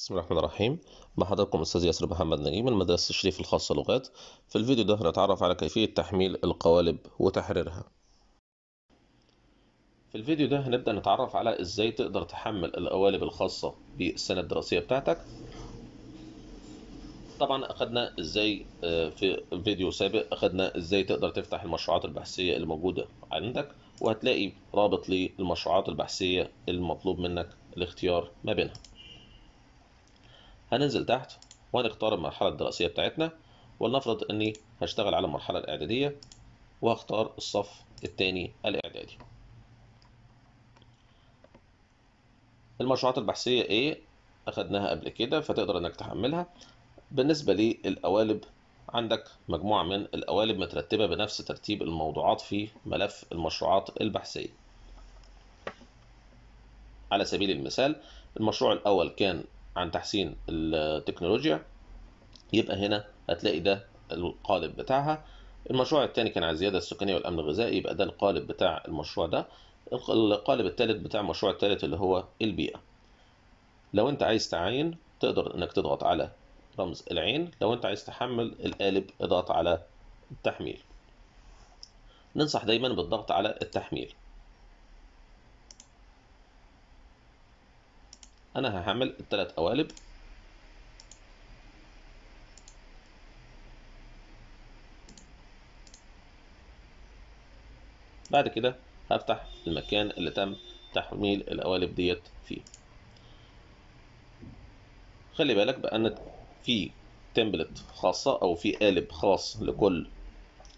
بسم الله الرحمن الرحيم مع حضراتكم استاذ ياسر محمد نجيم من مدرسه الشريف الخاصه لغات في الفيديو ده هنتعرف على كيفيه تحميل القوالب وتحريرها في الفيديو ده هنبدا نتعرف على ازاي تقدر تحمل القوالب الخاصه بالسنه الدراسيه بتاعتك طبعا اخدنا ازاي آه، في فيديو سابق اخدنا ازاي تقدر تفتح المشروعات البحثيه اللي موجوده عندك وهتلاقي رابط للمشروعات البحثيه المطلوب منك الاختيار ما بينها هننزل تحت وهنختار المرحلة الدراسية بتاعتنا ولنفرض اني هشتغل على المرحلة الاعدادية وهختار الصف الثاني الاعدادي المشروعات البحثية ايه اخدناها قبل كده فتقدر انك تحملها بالنسبة للقوالب عندك مجموعة من القوالب مترتبة بنفس ترتيب الموضوعات في ملف المشروعات البحثية على سبيل المثال المشروع الأول كان عن تحسين التكنولوجيا يبقى هنا هتلاقي ده القالب بتاعها المشروع الثاني كان على الزياده السكانيه والامن الغذائي يبقى ده القالب بتاع المشروع ده القالب الثالث بتاع المشروع الثالث اللي هو البيئه لو انت عايز تعاين تقدر انك تضغط على رمز العين لو انت عايز تحمل القالب اضغط على التحميل ننصح دايما بالضغط على التحميل انا هعمل الثلاث قوالب بعد كده هفتح المكان اللي تم تحميل القوالب ديت فيه خلي بالك بان في تمبلت خاصة او في قالب خاص لكل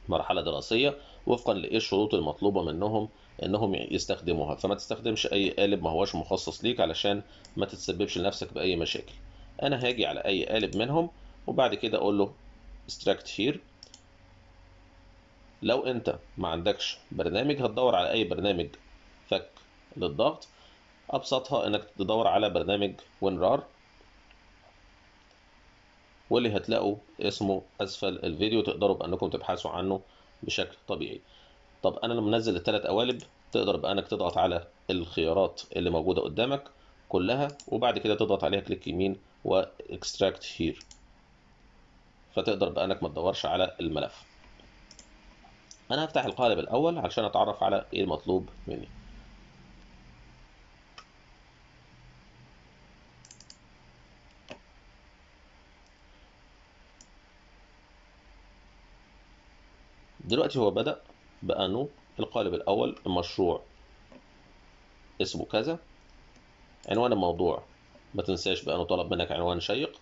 مرحلة دراسية وفقا لايه الشروط المطلوبة منهم انهم يستخدموها فما تستخدمش اي قالب ما هواش مخصص ليك علشان ما تتسببش لنفسك باي مشاكل انا هاجي على اي قالب منهم وبعد كده اقول له extract here لو انت ما عندكش برنامج هتدور على اي برنامج فك للضغط ابسطها انك تدور على برنامج WinRAR واللي هتلاقوا اسمه اسفل الفيديو تقدروا بانكم تبحثوا عنه بشكل طبيعي طب انا لما انزل الثلاث قوالب تقدر بقى انك تضغط على الخيارات اللي موجوده قدامك كلها وبعد كده تضغط عليها كليك يمين واكستراكت هير فتقدر بقى انك ما تدورش على الملف انا هفتح القالب الاول علشان اتعرف على ايه المطلوب مني دلوقتي هو بدأ بأنه القالب الأول المشروع اسمه كذا عنوان الموضوع ما تنساش بأنه طلب منك عنوان شيق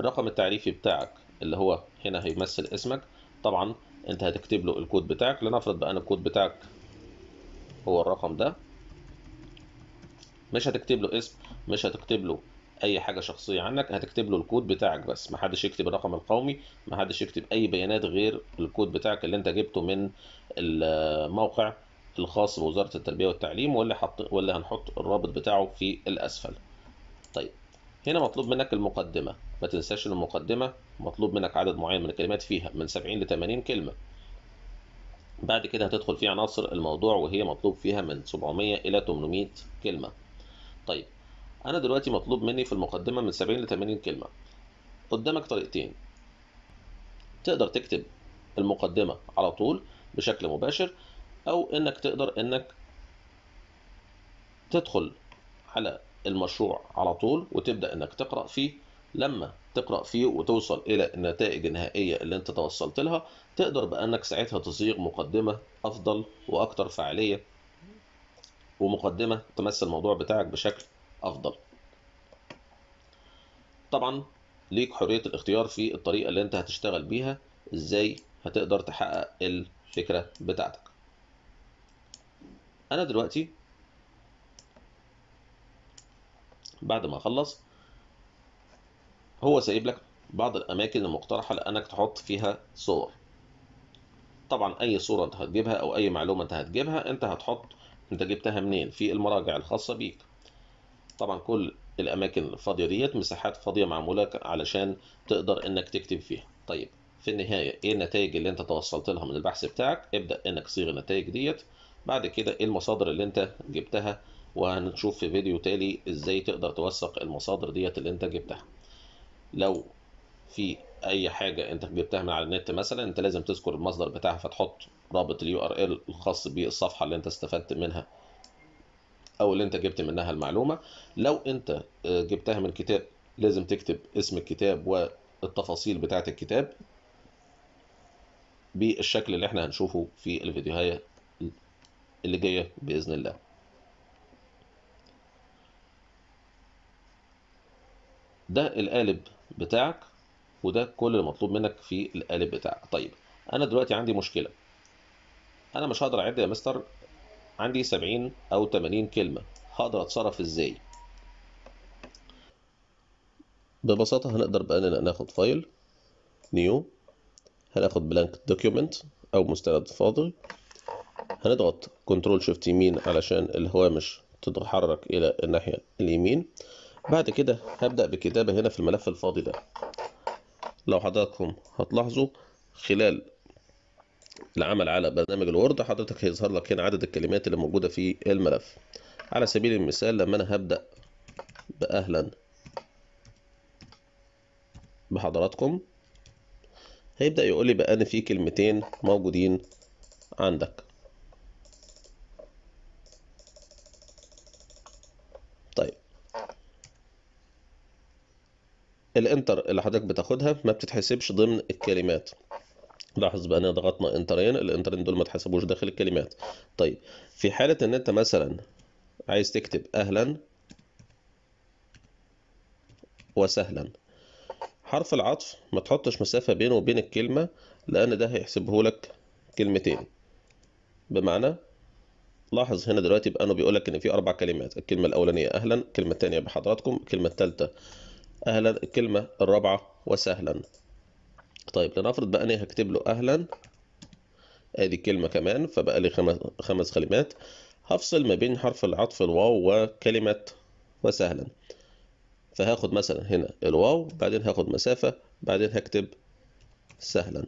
الرقم التعريفي بتاعك اللي هو هنا هيمثل اسمك طبعا انت هتكتب له الكود بتاعك لنفرض بأن الكود بتاعك هو الرقم ده مش هتكتب له اسم مش هتكتب له اي حاجه شخصيه عنك هتكتب له الكود بتاعك بس ما حدش يكتب الرقم القومي ما حدش يكتب اي بيانات غير الكود بتاعك اللي انت جبته من الموقع الخاص بوزاره التربيه والتعليم واللي حط واللي هنحط الرابط بتاعه في الاسفل طيب هنا مطلوب منك المقدمه ما تنساش المقدمه مطلوب منك عدد معين من الكلمات فيها من 70 ل 80 كلمه بعد كده هتدخل في عناصر الموضوع وهي مطلوب فيها من 700 الى 800 كلمه طيب انا دلوقتي مطلوب مني في المقدمه من 70 ل 80 كلمه قدامك طريقتين تقدر تكتب المقدمه على طول بشكل مباشر او انك تقدر انك تدخل على المشروع على طول وتبدا انك تقرا فيه لما تقرا فيه وتوصل الى النتائج النهائيه اللي انت توصلت لها تقدر بانك ساعتها تصيغ مقدمه افضل واكثر فعاليه ومقدمه تمثل الموضوع بتاعك بشكل افضل طبعا ليك حريه الاختيار في الطريقه اللي انت هتشتغل بيها ازاي هتقدر تحقق الفكره بتاعتك انا دلوقتي بعد ما اخلص هو سايب لك بعض الاماكن المقترحه لانك تحط فيها صور طبعا اي صوره انت هتجيبها او اي معلومه انت هتجيبها انت هتحط انت جبتها منين في المراجع الخاصه بيك طبعا كل الاماكن الفاضيه ديت مساحات فاضيه معموله علشان تقدر انك تكتب فيها طيب في النهايه ايه النتائج اللي انت توصلت لها من البحث بتاعك ابدا انك صيغ النتائج ديت بعد كده ايه المصادر اللي انت جبتها وهنشوف في فيديو تالي ازاي تقدر توثق المصادر ديت اللي انت جبتها لو في اي حاجه انت جبتها من على النت مثلا انت لازم تذكر المصدر بتاعها فتحط رابط اليو ار ال الخاص بالصفحه اللي انت استفدت منها او اللي انت جبت منها المعلومه لو انت آه، جبتها من كتاب لازم تكتب اسم الكتاب والتفاصيل بتاعه الكتاب بالشكل اللي احنا هنشوفه في الفيديوهات اللي جايه باذن الله ده القالب بتاعك وده كل اللي مطلوب منك في القالب بتاعك طيب انا دلوقتي عندي مشكله انا مش هقدر اعد يا مستر عندي 70 أو 80 كلمة هقدر أتصرف إزاي؟ ببساطة هنقدر بأننا ناخد فايل نيو هناخد بلانك دوكيومنت أو مستند فاضي هنضغط كنترول شيفت يمين علشان الهوامش تتحرك إلى الناحية اليمين بعد كده هبدأ بكتابة هنا في الملف الفاضي ده لو حضراتكم هتلاحظوا خلال العمل على برنامج الوورد حضرتك هيظهر لك هنا عدد الكلمات اللي موجودة في الملف على سبيل المثال لما أنا هبدأ بأهلا بحضراتكم هيبدأ يقول لي بقى أن في كلمتين موجودين عندك طيب الانتر اللي حضرتك بتاخدها ما بتتحسبش ضمن الكلمات لاحظ بقى ان ضغطنا انترين الانترين دول ما تحسبوش داخل الكلمات طيب في حاله ان انت مثلا عايز تكتب اهلا وسهلا حرف العطف ما تحطش مسافه بينه وبين الكلمه لان ده هيحسبه لك كلمتين بمعنى لاحظ هنا دلوقتي بقى انه بيقول لك ان في اربع كلمات الكلمه الاولانيه اهلا الكلمه الثانيه بحضراتكم الكلمه الثالثه اهلا الكلمه الرابعه وسهلا طيب لنفرض بقى اني هكتب له أهلا ادي كلمة كمان فبقى لي خمس كلمات هفصل ما بين حرف العطف الواو وكلمة وسهلا فهاخد مثلا هنا الواو بعدين هاخد مسافة بعدين هكتب سهلا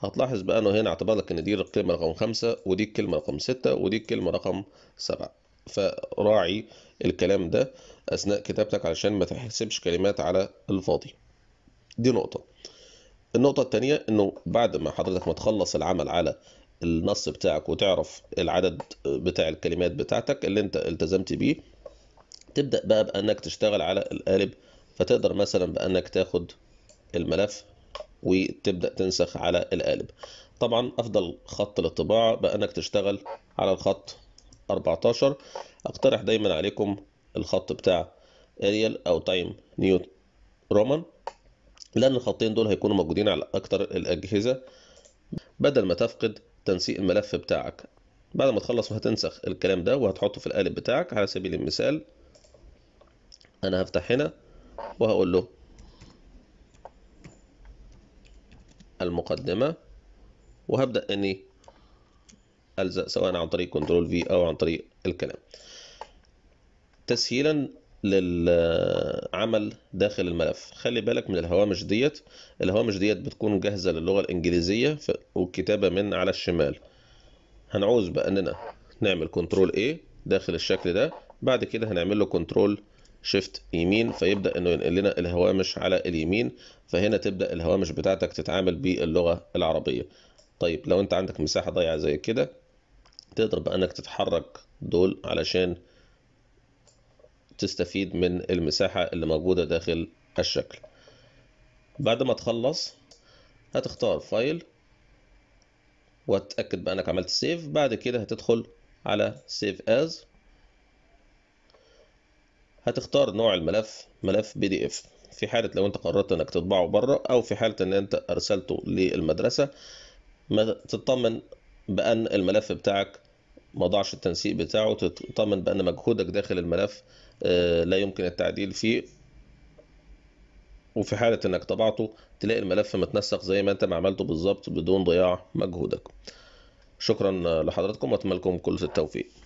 هتلاحظ بقى انه هنا اعتبر لك ان دي الكلمة رقم خمسة ودي الكلمة رقم ستة ودي الكلمة رقم سبعة فراعي الكلام ده اثناء كتابتك علشان ما تحسبش كلمات على الفاضي دي نقطة النقطة الثانية انه بعد ما حضرتك ما تخلص العمل على النص بتاعك وتعرف العدد بتاع الكلمات بتاعتك اللي انت التزمت بيه تبدأ بقى بأنك تشتغل على القالب فتقدر مثلا بأنك تاخد الملف وتبدأ تنسخ على القالب طبعا أفضل خط للطباعة بأنك تشتغل على الخط 14 أقترح دايما عليكم الخط بتاع أريال أو تايم نيوت رومان لأن الخطين دول هيكونوا موجودين على أكتر الأجهزة بدل ما تفقد تنسيق الملف بتاعك بعد ما تخلص هتنسخ الكلام ده وهتحطه في القالب بتاعك على سبيل المثال أنا هفتح هنا وهقول له المقدمة وهبدأ أني ألزق سواء عن طريق كنترول في أو عن طريق الكلام تسهيلا للعمل داخل الملف خلي بالك من الهوامش ديت الهوامش ديت بتكون جاهزة للغة الإنجليزية والكتابة من على الشمال هنعوز بقى إننا نعمل كنترول A داخل الشكل ده بعد كده هنعمل له كنترول شيفت يمين فيبدأ إنه ينقل لنا الهوامش على اليمين فهنا تبدأ الهوامش بتاعتك تتعامل باللغة العربية طيب لو أنت عندك مساحة ضيعه زي كده تقدر بقى إنك تتحرك دول علشان تستفيد من المساحة اللي موجودة داخل الشكل بعد ما تخلص هتختار فايل وتأكد بأنك عملت سيف بعد كده هتدخل على سيف از هتختار نوع الملف ملف بي دي اف في حالة لو انت قررت انك تطبعه بره او في حالة ان انت ارسلته للمدرسة ما تطمن بأن الملف بتاعك ما ضاعش التنسيق بتاعه تطمن بان مجهودك داخل الملف آه، لا يمكن التعديل فيه وفي حالة انك طبعته تلاقي الملف متنسق زي ما انت ما عملته بالظبط بدون ضياع مجهودك شكرا لحضراتكم واتمنى لكم كل التوفيق